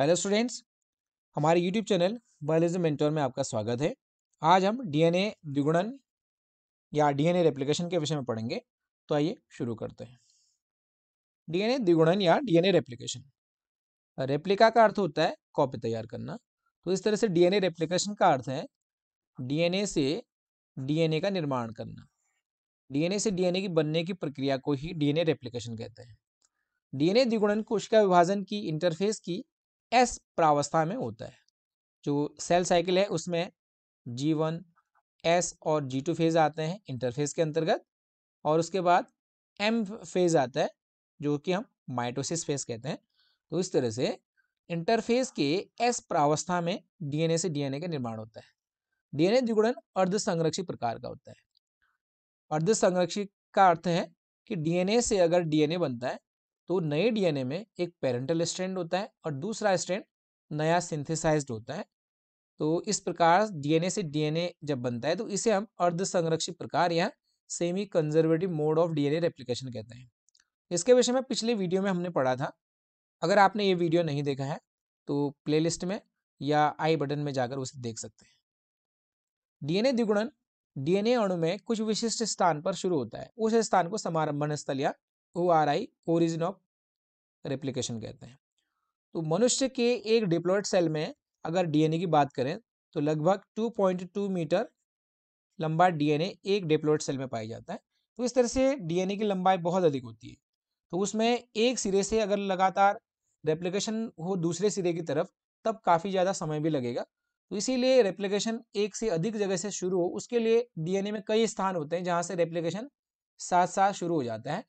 hello students हमारे YouTube channel biology mentor में आपका स्वागत है आज हम डीएनए द्विगुणन या डीएनए रेप्लिकेशन के विषय में पढ़ेंगे तो आइए शुरू करते हैं डीएनए द्विगुणन या डीएनए रेप्लिकेशन रेप्लिका का अर्थ होता है कॉपी तैयार करना तो इस तरह से डीएनए रेप्लिकेशन का अर्थ है डीएनए से डीएनए का निर्माण करना डीएनए से डीएनए की बनने की प्रक्रिया को ही डीएनए रेप्लिकेशन कहते हैं डीएनए द्विगुणन कोशिका विभाजन की इंटरफेस की एस प्रावस्था में होता है जो सेल साइकिल है उसमें जी वन एस और जी टू फेज आते हैं इंटरफेज के अंतर्गत और उसके बाद एम फेज आता है जो कि हम माइटोसिस फेज कहते हैं तो इस तरह से इंटरफेज के एस प्रावस्था में डीएनए से डीएनए का निर्माण होता है डीएनए द्विगुणन अर्ध संरक्षित प्रकार का होता है अर्ध संरक्षित का अर्थ है कि डीएनए से अगर डीएनए बनता है तो नए डीएनए में एक पेरेंटल स्ट्रैंड होता है और दूसरा स्ट्रैंड नया सिंथेसाइज्ड होता है तो इस प्रकार डीएनए से डीएनए जब बनता है तो इसे हम अर्ध संरक्षित प्रकार या semi conservative mode of DNA replication कहते हैं इसके विषय में पिछले वीडियो में हमने पढ़ा था अगर आपने ये वीडियो नहीं देखा है तो प्लेलिस्ट में या आई बटन में जाकर उसे देख सकते हैं डीएनए द्विगुणन डीएनए अणु में कुछ विशिष्ट स्थान पर शुरू होता है उस स्थान को समारंभन स्थल या O R I origin of replication कहते हैं तो मनुष्य के एक डिप्लोइड सेल में अगर डीएनए की बात करें तो लगभग 2.2 मीटर लंबा डीएनए एक डिप्लोइड सेल में पाया जाता है तो इस तरह से डीएनए की लंबाई बहुत अधिक होती है तो उसमें एक सिरे से अगर लगातार रेप्लिकेशन हो दूसरे सिरे की तरफ तब काफ़ी ज़्यादा समय भी लगेगा तो इसीलिए रेप्लिकेशन एक से अधिक जगह से शुरू हो उसके लिए डीएनए में कई स्थान होते हैं जहाँ से रेप्लिकेशन साथ साथ शुरू हो जाता है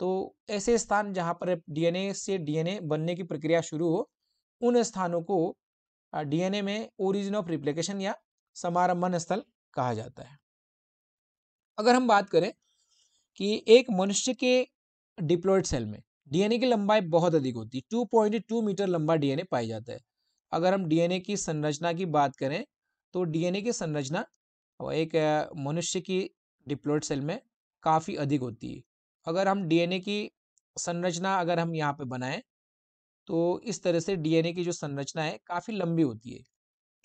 तो ऐसे स्थान जहाँ पर डीएनए से डीएनए बनने की प्रक्रिया शुरू हो उन स्थानों को डीएनए में ओरिजिन ऑफ रिप्लिकेशन या समारंभन स्थल कहा जाता है अगर हम बात करें कि एक मनुष्य के डिप्लोइड सेल में डीएनए की लंबाई बहुत अधिक होती है टू मीटर लंबा डीएनए पाया जाता है अगर हम डीएनए की संरचना की बात करें तो डीएनए की संरचना एक मनुष्य की डिप्लोइड सेल में काफ़ी अधिक होती है अगर हम डीएनए की संरचना अगर हम यहाँ पे बनाएं तो इस तरह से डीएनए की जो संरचना है काफ़ी लंबी होती है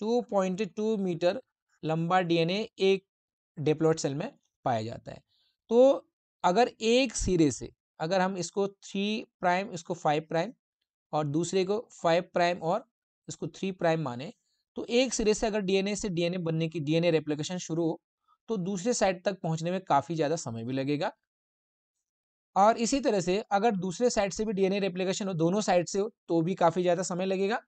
2.2 मीटर लंबा डीएनए एक डेप्लॉयड सेल में पाया जाता है तो अगर एक सिरे से अगर हम इसको थ्री प्राइम इसको फाइव प्राइम और दूसरे को फाइव प्राइम और इसको थ्री प्राइम माने तो एक सिरे से अगर डीएनए से डीएनए बनने की डीएनए रेप्लिकेशन शुरू हो तो दूसरे साइड तक पहुंचने में काफ़ी ज़्यादा समय भी लगेगा और इसी तरह से अगर दूसरे साइड से भी डीएनए रेप्लिकेशन हो दोनों साइड से हो तो भी काफ़ी ज़्यादा समय लगेगा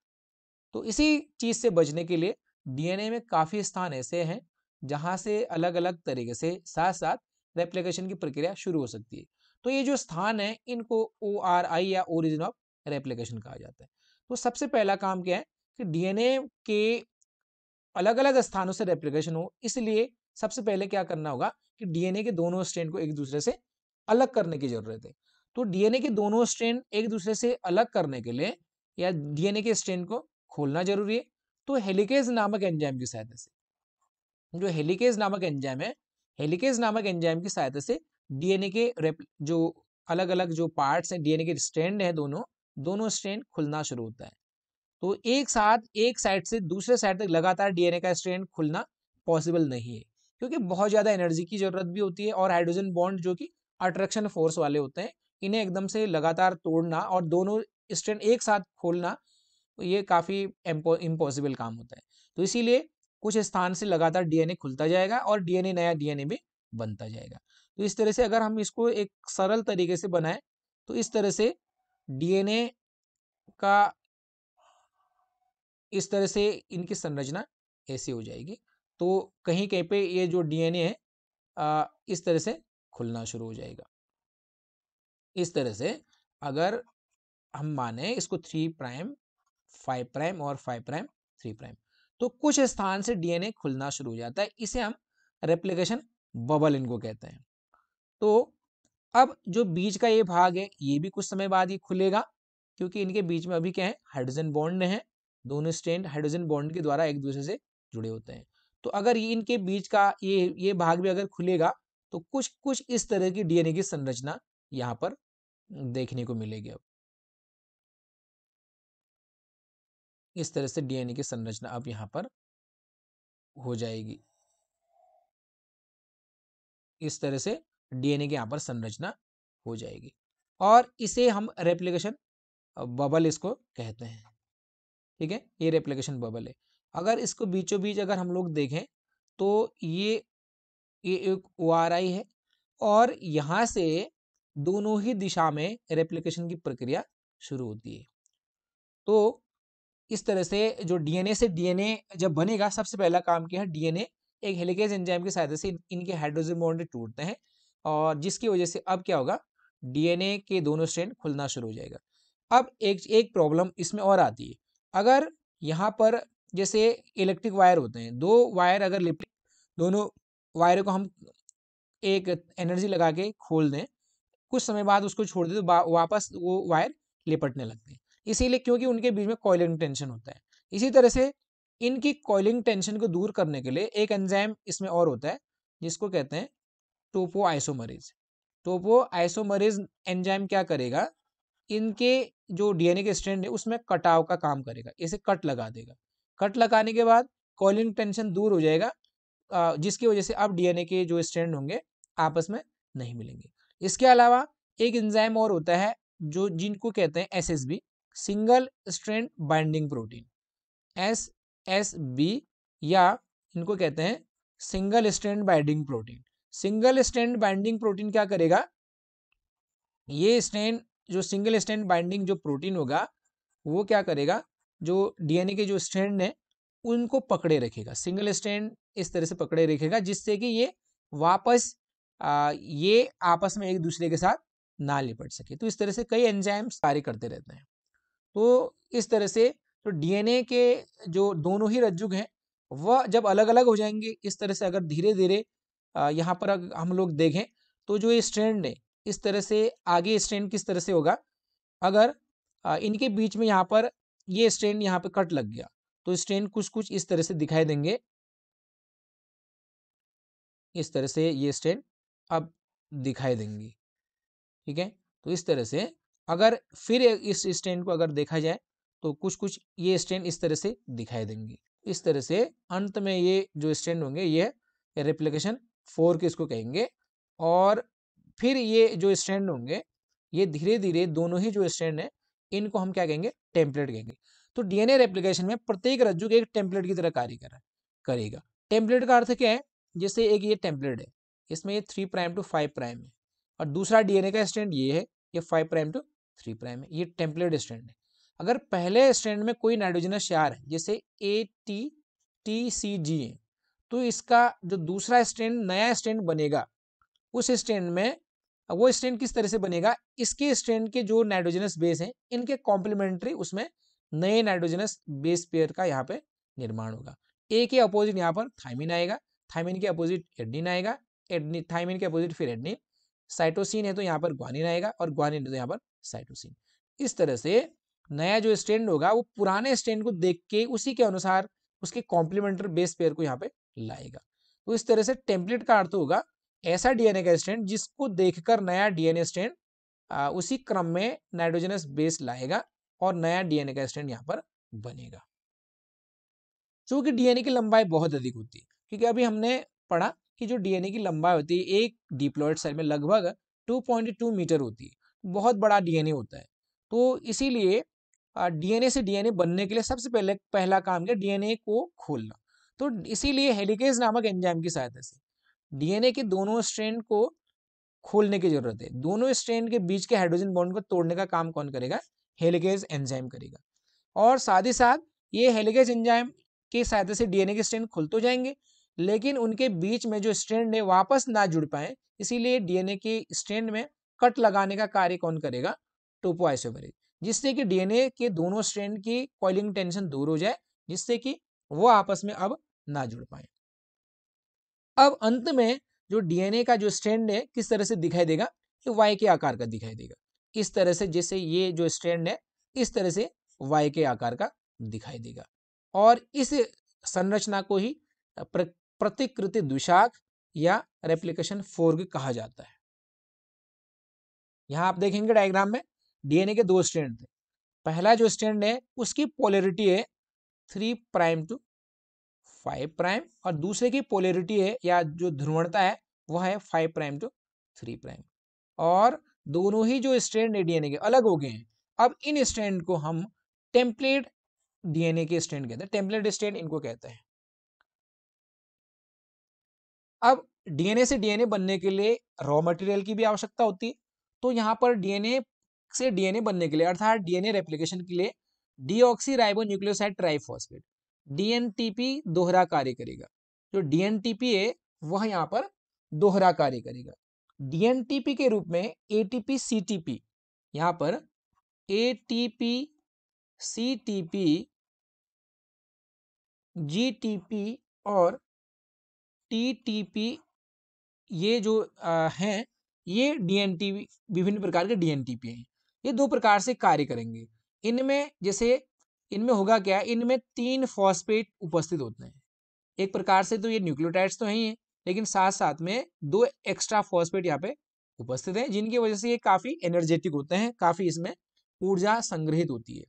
तो इसी चीज़ से बचने के लिए डीएनए में काफ़ी स्थान ऐसे हैं जहाँ से अलग अलग तरीके से साथ साथ रेप्लिकेशन की प्रक्रिया शुरू हो सकती है तो ये जो स्थान है इनको ओ आर आई या ओरिजिन ऑफ रेप्लिकेशन कहा जाता है तो सबसे पहला काम क्या है कि डीएनए के अलग अलग स्थानों से रेप्लिकेशन हो इसलिए सबसे पहले क्या करना होगा कि डीएनए के दोनों स्ट्रैंड को एक दूसरे से अलग करने की जरूरत है तो डीएनए के दोनों स्ट्रेन एक दूसरे से अलग करने के लिए या डीएनए के स्ट्रेन को खोलना जरूरी है तो हेलिकेज नामक एंजाइम की सहायता से जो हेलिकेज नामक एंजाइम है हेलिकेज नामक एंजाइम की सहायता से डीएनए के जो अलग अलग जो पार्ट्स हैं डीएनए के स्टैंड है दोनों दोनों स्ट्रेन खुलना शुरू होता है तो एक साथ एक साइड से दूसरे साइड तक लगातार डीएनए का स्ट्रेन खुलना पॉसिबल नहीं है क्योंकि बहुत ज़्यादा एनर्जी की ज़रूरत भी होती है और हाइड्रोजन बॉन्ड जो कि अट्रैक्शन फोर्स वाले होते हैं इन्हें एकदम से लगातार तोड़ना और दोनों स्ट्रैंड एक साथ खोलना ये काफ़ी इम्पॉसिबल काम होता है तो इसीलिए कुछ स्थान से लगातार डीएनए खुलता जाएगा और डीएनए नया डीएनए भी बनता जाएगा तो इस तरह से अगर हम इसको एक सरल तरीके से बनाएं तो इस तरह से डीएनए का इस तरह से इनकी संरचना ऐसी हो जाएगी तो कहीं कहीं पे ये जो डीएनए है इस तरह से खुलना शुरू हो जाएगा इस तरह से अगर हम माने इसको थ्री प्राइम फाइव प्राइम और फाइव प्राइम थ्री प्राइम तो कुछ स्थान से डीएनए खुलना शुरू हो जाता है इसे हम रेप्लिकेशन बबल इनको कहते हैं तो अब जो बीच का ये भाग है ये भी कुछ समय बाद ये खुलेगा क्योंकि इनके बीच में अभी क्या है हाइड्रोजन बॉन्ड है दोनों स्टैंड हाइड्रोजन बॉन्ड के द्वारा एक दूसरे से जुड़े होते हैं तो अगर ये इनके बीच का ये ये भाग भी अगर खुलेगा तो कुछ कुछ इस तरह की डीएनए की संरचना यहां पर देखने को मिलेगी अब इस तरह से डीएनए की संरचना अब यहां पर हो जाएगी इस तरह से डीएनए की यहां पर संरचना हो जाएगी और इसे हम रेप्लिकेशन बबल इसको कहते हैं ठीक है ये रेप्लिकेशन बबल है अगर इसको बीचों बीच अगर हम लोग देखें तो ये ये एक ओ है और यहाँ से दोनों ही दिशा में रेप्लिकेशन की प्रक्रिया शुरू होती है तो इस तरह से जो डीएनए से डीएनए जब बनेगा सबसे पहला काम किया है डीएनए एक हेलिकेज एंजाइम की सहायता से इनके हाइड्रोजन बॉन्ड टूटते हैं और जिसकी वजह से अब क्या होगा डीएनए के दोनों स्ट्रैंड खुलना शुरू हो जाएगा अब एक एक प्रॉब्लम इसमें और आती है अगर यहाँ पर जैसे इलेक्ट्रिक वायर होते हैं दो वायर अगर लिप्टिक दोनों वायर को हम एक एनर्जी लगा के खोल दें कुछ समय बाद उसको छोड़ दें तो वापस वो वायर लिपटने लगते हैं इसीलिए क्योंकि उनके बीच में कॉयलिंग टेंशन होता है इसी तरह से इनकी कॉयलिंग टेंशन को दूर करने के लिए एक एंजाइम इसमें और होता है जिसको कहते हैं topoisomerase topoisomerase enzyme क्या करेगा इनके जो डीएनए के स्ट्रैंड है उसमें कटाव का काम करेगा इसे कट लगा देगा कट लगाने के बाद कॉलिंग टेंशन दूर हो जाएगा जिसकी वजह से अब डीएनए के जो स्टैंड होंगे आपस में नहीं मिलेंगे इसके अलावा एक इंजाइम और होता है जो जिनको कहते हैं S single strand binding protein S S B या इनको कहते हैं single strand binding protein single strand binding protein क्या करेगा ये स्ट्रैंड जो सिंगल स्ट्रैंड बाइंडिंग जो प्रोटीन होगा वो क्या करेगा जो डीएनए के जो स्ट्रैंड है उनको पकड़े रखेगा सिंगल स्टैंड इस तरह से पकड़े रखेगा जिससे कि ये वापस आ, ये आपस में एक दूसरे के साथ ना लिपट सके तो इस तरह से कई एंजाइम्स कार्य करते रहते हैं तो इस तरह से तो डीएनए के जो दोनों ही रज्जुग हैं वह जब अलग अलग हो जाएंगे इस तरह से अगर धीरे धीरे यहाँ पर अगर हम लोग देखें तो जो ये स्ट्रैंड है इस तरह से आगे स्ट्रैंड किस तरह से होगा अगर इनके बीच में यहाँ पर ये स्ट्रैंड यहाँ पर कट लग गया तो स्ट्रेन कुछ कुछ इस तरह से दिखाई देंगे इस तरह से ये स्ट्रेन अब दिखाई देंगी ठीक है तो इस तरह से अगर फिर इस स्ट्रेन को अगर देखा जाए तो कुछ कुछ ये स्ट्रेन इस तरह से दिखाई देंगी इस तरह से अंत में ये जो स्ट्रेन होंगे ये रेप्लिकेशन फोर के इसको कहेंगे और फिर ये जो स्टैंड होंगे ये धीरे धीरे दोनों ही जो स्टैंड है इनको हम क्या कहेंगे टेम्पलेट कहेंगे तो डीएनए रेप्लिकेशन में प्रत्येक रज्जु एक टेम्पलेट की तरह कार्य कर करेगा टेम्पलेट का अर्थ क्या है जैसे एक ये टेम्पलेट है इसमें ये three prime to five prime है और दूसरा डीएनए का स्टैंड ये है ये five prime to three prime है ये टेम्पलेट स्टैंड है अगर पहले स्टैंड में कोई नाइट्रोजनस शार है जैसे ए टी टी सी जी है तो इसका जो दूसरा स्टैंड नया स्टैंड बनेगा उस स्टैंड में वो स्टैंड किस तरह से बनेगा इसके स्टैंड के जो नाइट्रोजनस बेस हैं इनके कॉम्प्लीमेंट्री उसमें नए नाइट्रोजनस बेस पेयर का यहाँ पे निर्माण होगा ए के अपोजिट यहाँ पर थाइमिन आएगा थाइमिन के अपोजिट एडनिन आएगा एडनिन थाइमिन के अपोजिट फिर एडनिन साइटोसिन है तो यहाँ पर ग्वानिन आएगा और ग्वानिन है तो यहाँ पर साइटोसिन इस तरह से नया जो स्टैंड होगा वो पुराने स्टैंड को देख के उसी के अनुसार उसके कॉम्प्लीमेंटरी बेस पेयर को यहाँ पे लाएगा तो इस तरह से टेम्पलेट का अर्थ होगा ऐसा डीएनए का स्टैंड जिसको देखकर नया डीएनए स्टैंड उसी क्रम में नाइट्रोजनस बेस लाएगा और नया डीएनए का स्टैंड यहाँ पर बनेगा चूंकि डीएनए की लंबाई बहुत अधिक होती है क्योंकि अभी हमने पढ़ा कि जो डीएनए की लंबाई होती है एक डिप्लॉयड सेल में लगभग 2.2 मीटर होती है बहुत बड़ा डीएनए होता है तो इसीलिए डीएनए से डीएनए बनने के लिए सबसे पहले पहला काम किया डीएनए को खोलना तो इसीलिए हेलिकेज नामक एंजाइम की सहायता से डीएनए के दोनों स्ट्रैंड को खोलने की जरूरत है दोनों स्ट्रैंड के बीच के हाइड्रोजन बॉन्ड को तोड़ने का काम कौन करेगा हेलिगेज एंजाइम करेगा और साथ ही साथ ये हेलिगेज एंजाइम की सहायता से डीएनए के स्ट्रैंड खुल तो जाएंगे लेकिन उनके बीच में जो स्ट्रैंड है वापस ना जुड़ पाए इसीलिए डीएनए के स्ट्रैंड में कट लगाने का कार्य कौन करेगा टोपो आइसोमेरेज जिससे कि डीएनए के दोनों स्ट्रैंड की कॉइलिंग टेंशन दूर हो जाए जिससे कि वो आपस में अब ना जुड़ पाए अब अंत में जो डीएनए का जो स्ट्रैंड है किस तरह से दिखाई देगा ये वाई के आकार का दिखाई देगा इस तरह से जैसे ये जो स्टैंड है इस तरह से वाई के आकार का दिखाई देगा और इस संरचना को ही प्रतिकृति द्विशाख या रेप्लिकेशन फोर्ग कहा जाता है यहां आप देखेंगे डायग्राम में डीएनए के दो स्टैंड थे पहला जो स्टैंड है उसकी पोलरिटी है three prime to five prime और दूसरे की पोलरिटी है या जो ध्रुवणता है वह है five prime to three prime और दोनों ही जो स्ट्रैंड है डीएनए के अलग हो गए हैं अब इन स्ट्रैंड को हम टेम्पलेट डीएनए के स्ट्रैंड कहते हैं टेम्पलेट स्ट्रैंड इनको कहते हैं अब डीएनए से डीएनए बनने के लिए रॉ मटेरियल की भी आवश्यकता होती है तो यहाँ पर डीएनए से डीएनए बनने के लिए अर्थात डीएनए रेप्लिकेशन के लिए राइबो न्यूक्लियोसाइड ट्राइफॉस्फेट डीएनटीपी दोहरा कार्य करेगा जो डीएनटीपी है वह यहाँ पर दोहरा कार्य करेगा डीएनटीपी के रूप में एटीपी सीटीपी यहाँ पर एटीपी सीटीपी जीटीपी और टीटीपी ये जो हैं ये डीएनटीपी विभिन्न प्रकार के डीएनटीपी हैं ये दो प्रकार से कार्य करेंगे इनमें जैसे इनमें होगा क्या इनमें तीन फॉस्फेट उपस्थित होते हैं एक प्रकार से तो ये न्यूक्लियोटाइड्स तो हैं ही लेकिन साथ साथ में दो एक्स्ट्रा फॉस्फेट यहाँ पे उपस्थित है जिनकी वजह से ये काफ़ी एनर्जेटिक होते हैं काफ़ी इसमें ऊर्जा संग्रहित होती है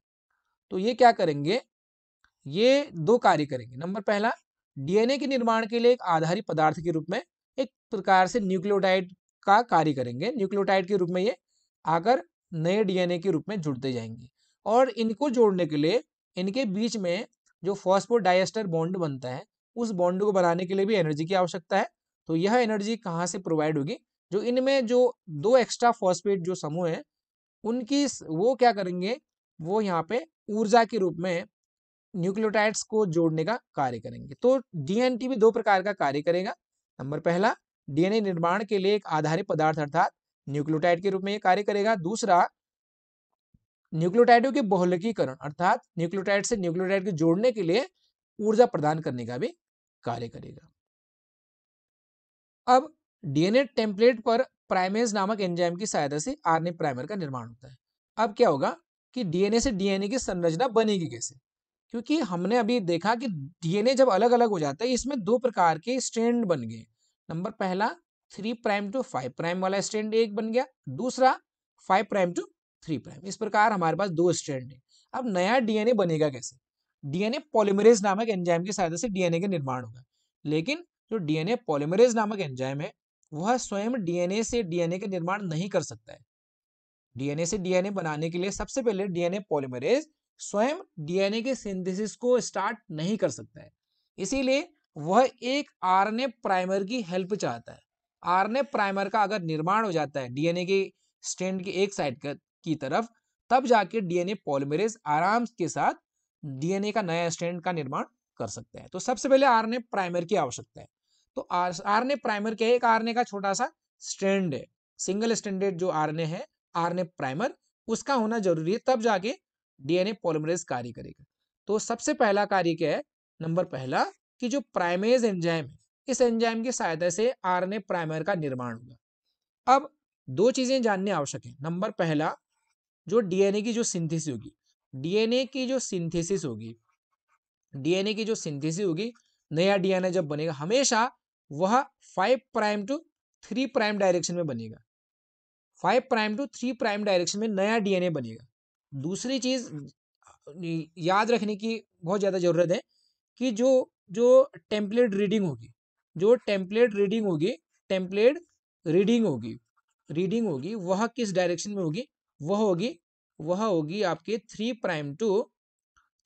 तो ये क्या करेंगे ये दो कार्य करेंगे नंबर पहला डीएनए के निर्माण के लिए एक आधारित पदार्थ के रूप में एक प्रकार से न्यूक्लियोटाइड का कार्य करेंगे न्यूक्लियोटाइड के रूप में ये आकर नए डीएनए के रूप में जुड़ते जाएंगे और इनको जोड़ने के लिए इनके बीच में जो फॉस्फोडाइस्टर बॉन्ड बनता है उस बॉन्ड को बनाने के लिए भी एनर्जी की आवश्यकता है तो यह एनर्जी कहाँ से प्रोवाइड होगी जो इनमें जो दो एक्स्ट्रा फॉस्फेट जो समूह है उनकी वो क्या करेंगे वो यहाँ पे ऊर्जा के रूप में न्यूक्लियोटाइड्स को जोड़ने का कार्य करेंगे तो डीएनटी भी दो प्रकार का कार्य करेगा नंबर पहला डीएनए निर्माण के लिए एक आधारित पदार्थ अर्थात न्यूक्लियोटाइड के रूप में ये कार्य करेगा दूसरा न्यूक्लियोटाइडों के बहुलकीकरण अर्थात न्यूक्लियोटाइड से न्यूक्लियोटाइड को जोड़ने के लिए ऊर्जा प्रदान करने का भी कार्य करेगा अब डीएनए टेम्पलेट पर प्राइमेज नामक एंजाइम की सहायता से आरएनए प्राइमर का निर्माण होता है अब क्या होगा कि डीएनए से डीएनए की संरचना बनेगी कैसे क्योंकि हमने अभी देखा कि डीएनए जब अलग अलग हो जाता है इसमें दो प्रकार के स्ट्रैंड बन गए नंबर पहला three prime to five prime वाला स्ट्रैंड एक बन गया दूसरा five prime to three prime इस प्रकार हमारे पास दो स्ट्रैंड है अब नया डीएनए बनेगा कैसे डीएनए पॉलीमरेज नामक एंजाइम की सहायता से डीएनए का निर्माण होगा लेकिन जो डीएनए पॉलीमरेज नामक एंजाइम है वह स्वयं डीएनए से डीएनए का निर्माण नहीं कर सकता है डीएनए से डीएनए बनाने के लिए सबसे पहले डीएनए पॉलीमरेज स्वयं डीएनए के सिंथेसिस को स्टार्ट नहीं कर सकता है इसीलिए वह एक आरएनए प्राइमर की हेल्प चाहता है आरएनए प्राइमर का अगर निर्माण हो जाता है डीएनए के स्टैंड के एक साइड की तरफ तब जाके डीएनए पॉलीमरेज आराम के साथ डीएनए का नया स्टैंड का निर्माण कर सकते हैं तो सबसे पहले आरएनए प्राइमर की आवश्यकता है तो आरएनए प्राइमर क्या है एक आरएनए का छोटा सा स्टैंड है सिंगल स्टैंडर्ड जो आरएनए है आरएनए प्राइमर उसका होना जरूरी है तब जाके डीएनए पोलिमरेज कार्य करेगा तो सबसे पहला कार्य क्या है नंबर पहला कि जो प्राइमेज एंजाइम है इस एंजाइम की सहायता से ए प्राइमर का निर्माण होगा अब दो चीजें जानने आवश्यक है नंबर पहला जो डीएनए की जो सिंथेसिस होगी डीएनए की जो सिंथेसिस होगी डीएनए की जो सिंथेसिस होगी नया डीएनए जब बनेगा हमेशा वह five prime to three prime direction में बनेगा five prime to three prime direction में नया डीएनए बनेगा दूसरी चीज याद रखने की बहुत ज़्यादा ज़रूरत है कि जो जो टेम्पलेट रीडिंग होगी जो टेम्पलेट रीडिंग होगी टेम्पलेट रीडिंग होगी रीडिंग होगी वह किस डायरेक्शन में होगी वह होगी वह होगी आपके three prime to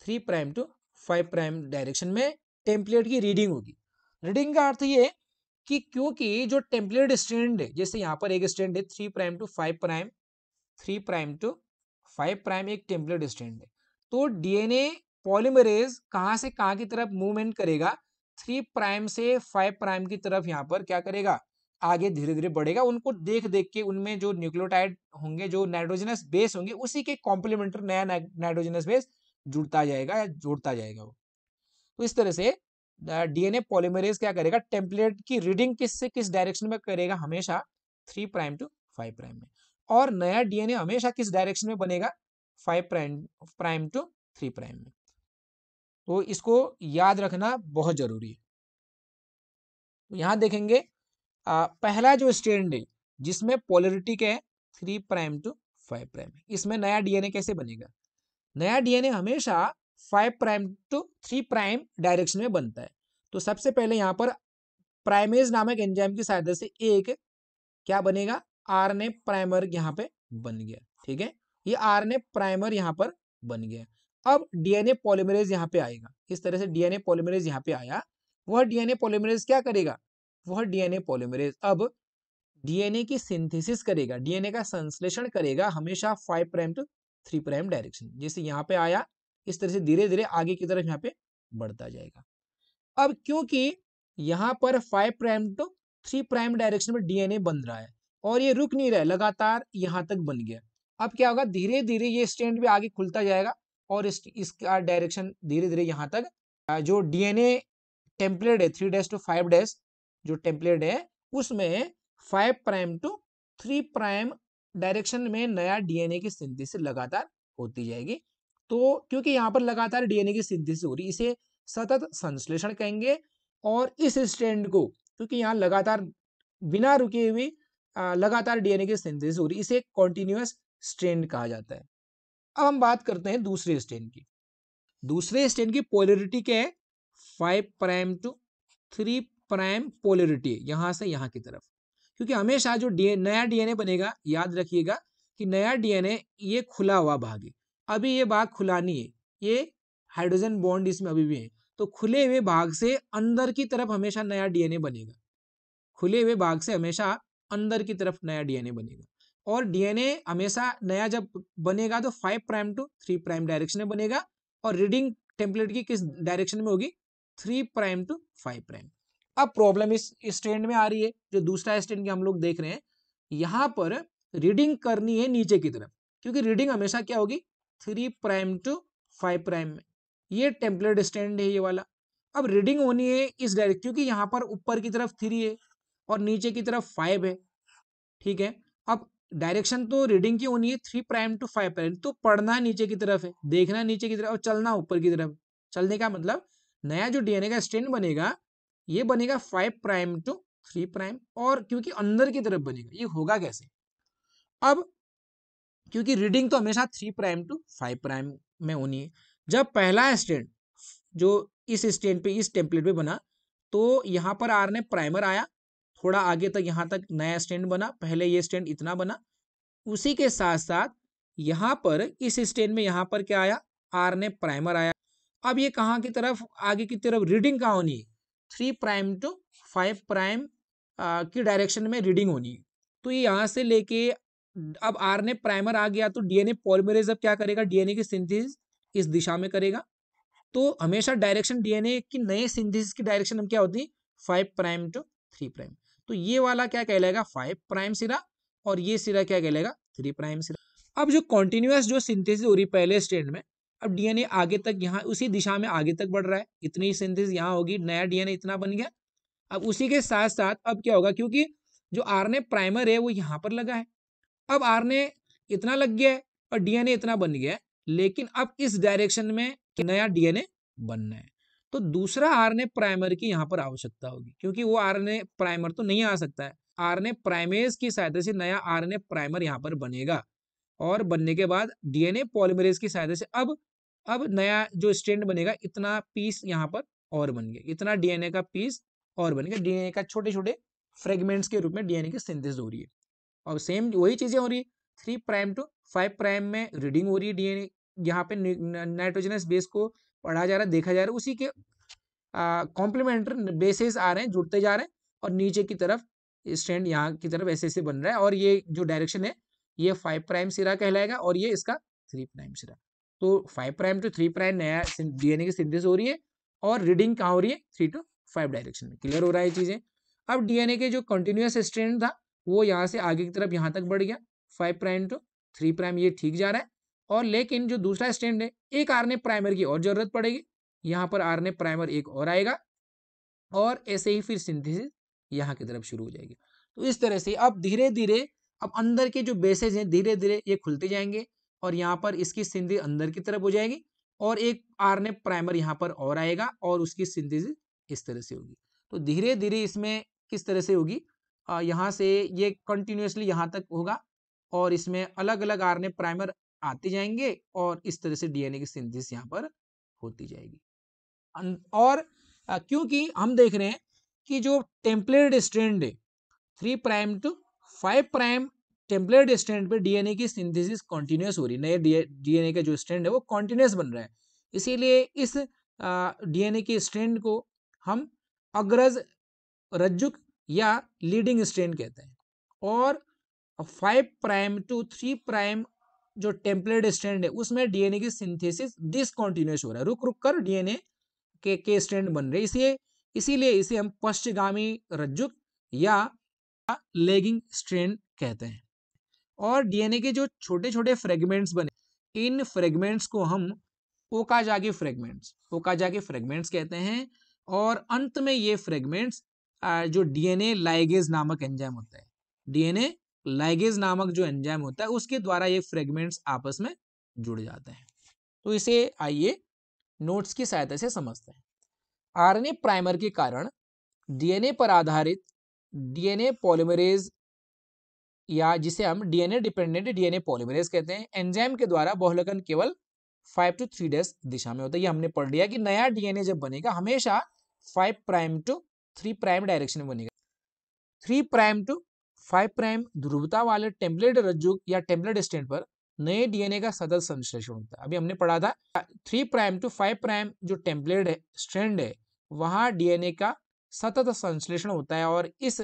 three prime to five prime direction में टेम्पलेट की रीडिंग होगी रीडिंग का अर्थ ये कि क्योंकि जो टेम्पलेट स्टैंड है जैसे यहाँ पर एक स्टैंड है three prime to five prime three prime to five prime एक टेम्पलेट स्टैंड है तो डीएनए पॉलीमरेज कहाँ से कहाँ की तरफ मूवमेंट करेगा थ्री प्राइम से फाइव प्राइम की तरफ यहाँ पर क्या करेगा आगे धीरे धीरे बढ़ेगा उनको देख देख के उनमें जो न्यूक्लियोटाइड होंगे जो नाइट्रोजनस बेस होंगे उसी के कॉम्प्लीमेंट्री नया नाइट्रोजनस बेस जुड़ता जाएगा या जोड़ता जाएगा वो तो इस तरह से डीएनए पॉलीमरेज क्या करेगा टेम्पलेट की रीडिंग किस से किस डायरेक्शन में करेगा हमेशा three prime to five prime में और नया डीएनए हमेशा किस डायरेक्शन में बनेगा five prime prime to three prime में तो इसको याद रखना बहुत जरूरी है तो यहां देखेंगे पहला जो स्टैंड है जिसमें पोलरिटी क्या है three prime to five prime इसमें नया डीएनए कैसे बनेगा नया डीएनए हमेशा five prime to three prime direction में बनता है तो सबसे पहले यहाँ पर प्राइमेज नामक एंजाइम की सहायता से एक क्या बनेगा ए प्राइमर यहाँ पे बन गया ठीक है ये ए प्राइमर यहाँ पर बन गया अब डीएनए पॉलीमरेज यहाँ पे आएगा इस तरह से डीएनए पॉलीमरेज यहाँ पे आया वह डीएनए पॉलीमरेज क्या करेगा वह डीएनए पॉलीमरेज अब डीएनए की सिंथेसिस करेगा डीएनए का संश्लेषण करेगा हमेशा five prime to three prime direction जैसे यहाँ पे आया इस तरह से धीरे धीरे आगे की तरफ यहाँ पे बढ़ता जाएगा अब क्योंकि यहाँ पर five prime to three prime direction में डीएनए बन रहा है और ये रुक नहीं रहा है लगातार यहाँ तक बन गया अब क्या होगा धीरे धीरे ये स्टैंड भी आगे खुलता जाएगा और इस इसका डायरेक्शन धीरे धीरे यहाँ तक जो डीएनए टेम्पलेट है three dash to five dash जो टेम्पलेट है उसमें five prime to three prime direction में नया डीएनए की सिंथेसिस लगातार होती जाएगी तो क्योंकि यहाँ पर लगातार डीएनए की सिंथेसिस हो रही इसे सतत संश्लेषण कहेंगे और इस स्टैंड को क्योंकि यहाँ लगातार बिना रुके हुए लगातार डीएनए की सिंथेसिस हो रही इसे कॉन्टिन्यूस स्टैंड कहा जाता है अब हम बात करते हैं दूसरे स्टैंड की दूसरे स्टैंड की पोलरिटी क्या है five prime to three prime polarity यहां से यहां की तरफ क्योंकि हमेशा जो डी नया डीएनए बनेगा याद रखिएगा कि नया डीएनए ये खुला हुआ भाग है अभी ये भाग खुला नहीं है ये हाइड्रोजन बॉन्ड इसमें अभी भी है तो खुले हुए भाग से अंदर की तरफ हमेशा नया डीएनए बनेगा खुले हुए भाग से हमेशा अंदर की तरफ नया डीएनए बनेगा और डीएनए हमेशा नया जब बनेगा तो five prime to three prime direction में बनेगा और रीडिंग टेम्पलेट की किस डायरेक्शन में होगी three prime to five prime अब प्रॉब्लम इस स्टैंड में आ रही है जो दूसरा स्टैंड हम लोग देख रहे हैं यहां पर रीडिंग करनी है नीचे की तरफ क्योंकि रीडिंग हमेशा क्या होगी three prime to five prime में ये टेम्पलेट स्टैंड है ये वाला अब रीडिंग होनी है इस डायरेक्ट क्योंकि यहाँ पर ऊपर की तरफ थ्री है और नीचे की तरफ फाइव है ठीक है अब डायरेक्शन तो रीडिंग की होनी है three prime to five prime तो पढ़ना नीचे की तरफ है देखना नीचे की तरफ और चलना ऊपर की तरफ चलने का मतलब नया जो डीएनए का स्टैंड बनेगा ये बनेगा five prime to three prime और क्योंकि अंदर की तरफ बनेगा ये होगा कैसे अब क्योंकि रीडिंग तो हमेशा three prime to five prime में होनी है जब पहला स्टैंड जो इस स्टैंड पे इस टेम्पलेट पे बना तो यहाँ पर आर ने प्राइमर आया थोड़ा आगे तक यहाँ तक नया स्टैंड बना पहले ये स्टैंड इतना बना उसी के साथ साथ यहाँ पर इस स्टैंड में यहाँ पर क्या आया आर ने प्राइमर आया अब ये कहाँ की तरफ आगे की तरफ रीडिंग कहाँ होनी है three prime to five prime की डायरेक्शन में रीडिंग होनी है तो ये यहाँ से लेके अब आरएनए प्राइमर आ गया तो डीएनए पॉलीमरेज अब क्या करेगा डीएनए की सिंथेसिस इस दिशा में करेगा तो हमेशा डायरेक्शन डीएनए की नए सिंथेसिस की डायरेक्शन हम क्या होती है five prime to three prime तो ये वाला क्या कहलाएगा फाइव प्राइम सिरा और ये सिरा क्या कहलाएगा थ्री प्राइम सिरा अब जो कॉन्टिन्यूस जो सिंथेसिस हो रही पहले स्टेट में अब डीएनए आगे तक यहाँ उसी दिशा में आगे तक बढ़ रहा है इतनी सिंथिस यहाँ होगी नया डीएनए इतना बन गया अब उसी के साथ साथ अब क्या होगा क्योंकि जो आरएनए प्राइमर है वो यहाँ पर लगा है अब आरएनए इतना लग गया है और डीएनए इतना बन गया है लेकिन अब इस डायरेक्शन में नया डीएनए बनना है तो दूसरा आर प्राइमर की यहाँ पर आवश्यकता होगी क्योंकि वो आर प्राइमर तो नहीं आ सकता है आरएनए प्राइमेज की सहायता से नया आर प्राइमर यहाँ पर बनेगा और बनने के बाद डीएनए पॉलीमरेज की सहायता से अब अब नया जो स्टैंड बनेगा इतना पीस यहाँ पर और बन गया इतना डीएनए का पीस और बन गया डीएनए का छोटे छोटे फ्रेगमेंट्स के रूप में डीएनए की सिंथेसिस हो रही है और सेम वही चीजें हो रही है three prime to five prime में रीडिंग हो रही है डीएनए यहाँ पे नाइट्रोजनस बेस को पढ़ा जा रहा है देखा जा रहा है उसी के कॉम्प्लीमेंट्री बेसिस आ रहे हैं जुड़ते जा रहे हैं और नीचे की तरफ स्टैंड यहाँ की तरफ ऐसे ऐसे बन रहा है और ये जो डायरेक्शन है ये फाइव प्राइम सिरा कहलाएगा और ये इसका थ्री प्राइम सिरा तो five prime to three prime नया डीएनए की सिंथेसिस हो रही है और रीडिंग कहाँ हो रही है थ्री टू फाइव डायरेक्शन में क्लियर हो रहा है चीज़ें अब डीएनए के जो कंटिन्यूस स्ट्रेंड था वो यहाँ से आगे की तरफ यहाँ तक बढ़ गया five prime to three prime ये ठीक जा रहा है और लेकिन जो दूसरा स्टैंड है एक ए प्राइमर की और जरूरत पड़ेगी यहाँ पर आरने प्राइमर एक और आएगा और ऐसे ही फिर सिंथेसिस यहाँ की तरफ शुरू हो जाएगी तो इस तरह से अब धीरे धीरे अब अंदर के जो बेसेज हैं धीरे धीरे ये खुलते जाएंगे और यहाँ पर इसकी सिंधी अंदर की तरफ हो जाएगी और एक आर ने प्राइमर यहाँ पर और आएगा और उसकी सिंथेसिस इस तरह से होगी तो धीरे धीरे इसमें किस तरह से होगी यहाँ से ये कंटिन्यूसली यहाँ तक होगा और इसमें अलग अलग आर ने प्राइमर आते जाएंगे और इस तरह से डीएनए की सिंथेसिस यहाँ पर होती जाएगी और क्योंकि हम देख रहे हैं कि जो टेम्पलेट स्ट्रेंड है three prime to five prime template strand पर डीएनए की सिंथेसिस कॉन्टिन्यूस हो रही है नए डीएनए का जो स्टैंड है वो कॉन्टिन्यूस बन रहा है इसीलिए इस डीएनए के स्टैंड को हम अग्रज रज्जुक या लीडिंग स्ट्रैंड कहते हैं और five prime to three prime जो टेम्पलेट स्टैंड है उसमें डीएनए की सिंथेसिस डिसकॉन्टिन्यूस हो रहा है रुक रुक कर डीएनए के के स्टैंड बन रहे इसलिए इसीलिए इसे हम पश्चगामी रज्जुक या लेगिंग स्ट्रेन कहते हैं और डीएनए के जो छोटे छोटे फ्रेगमेंट्स बने इन फ्रेगमेंट्स को हम के फ्रेगमेंट्स के फ्रेगमेंट्स कहते हैं और अंत में ये फ्रेगमेंट्स जो डीएनए लाइगेज नामक एंजाइम होता है डीएनए लाइगेज नामक जो एंजाइम होता है उसके द्वारा ये फ्रेगमेंट्स आपस में जुड़ जाते हैं तो इसे आइए नोट्स की सहायता से समझते हैं आरएनए प्राइमर के कारण डीएनए पर आधारित डीएनए पॉलीमरेज या जिसे हम डीएनए डिपेंडेंट डीएनए पॉलीमरेज कहते हैं एंजाइम के द्वारा बहुलकन केवल फाइव टू थ्री डेस दिशा में होता है ये हमने पढ़ लिया कि नया डीएनए जब बनेगा हमेशा five prime to three prime direction में बनेगा three prime to five prime ध्रुवता वाले टेम्पलेट रज्जु या टेम्पलेट स्टैंड पर नए डीएनए का सतत संश्लेषण होता है अभी हमने पढ़ा था three prime to five prime जो टेम्पलेट स्टैंड है वहां डीएनए का सतत संश्लेषण होता है और इस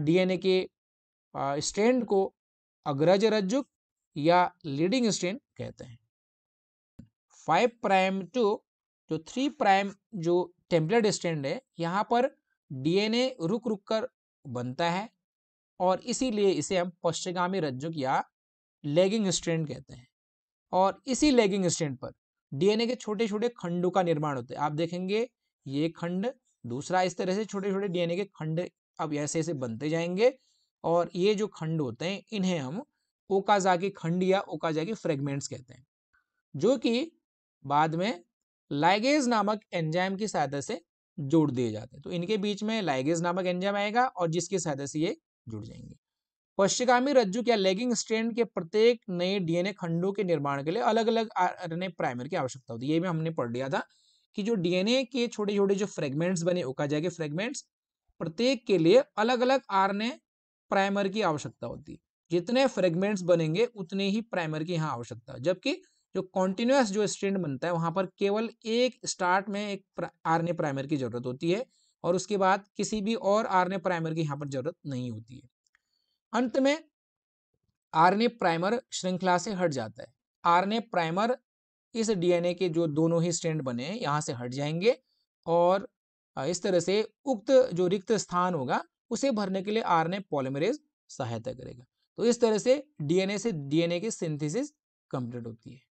डीएनए के स्टैंड को अग्रज रज्जुक या लीडिंग स्टैंड कहते हैं फाइव प्राइम टू जो थ्री प्राइम जो टेम्पलेट स्टैंड है यहाँ पर डीएनए रुक रुक कर बनता है और इसीलिए इसे हम पश्चिगामी रज्जुक या लेगिंग स्टैंड कहते हैं और इसी लेगिंग स्टैंड पर डीएनए के छोटे छोटे खंडों का निर्माण होता है आप देखेंगे ये खंड दूसरा इस तरह से छोटे छोटे डीएनए के खंड अब ऐसे ऐसे बनते जाएंगे और ये जो खंड होते हैं इन्हें हम ओकाजाकी खंड या ओकाजाकी फ्रेगमेंट्स कहते हैं जो कि बाद में लाइगेज नामक एंजाइम की सहायता से जोड़ दिए जाते हैं तो इनके बीच में लाइगेज नामक एंजाइम आएगा और जिसकी सहायता से ये जुड़ जाएंगे पश्चिकामी रज्जु या लेगिंग स्ट्रैंड के प्रत्येक नए डीएनए खंडों के निर्माण के लिए अलग अलग आरएनए प्राइमर की आवश्यकता होती है ये भी हमने पढ़ लिया था कि जो डीएनए के छोटे छोटे जो फ्रेगमेंट्स बने ओकाजा के फ्रेगमेंट्स प्रत्येक के लिए अलग अलग आरएनए प्राइमर की आवश्यकता होती है जितने फ्रेगमेंट्स बनेंगे उतने ही प्राइमर की यहाँ आवश्यकता जबकि जो कॉन्टिन्यूस जो स्ट्रेंड बनता है वहां पर केवल एक स्टार्ट में एक आरने प्राइमर की जरूरत होती है और उसके बाद किसी भी और आरने प्राइमर की यहाँ पर जरूरत नहीं होती है अंत में आरने प्राइमर श्रृंखला से हट जाता है आरने प्राइमर इस डीएनए के जो दोनों ही स्टैंड बने हैं यहाँ से हट जाएंगे और इस तरह से उक्त जो रिक्त स्थान होगा उसे भरने के लिए आरएनए पॉलीमरेज सहायता करेगा तो इस तरह से डीएनए से डीएनए की सिंथेसिस कंप्लीट होती है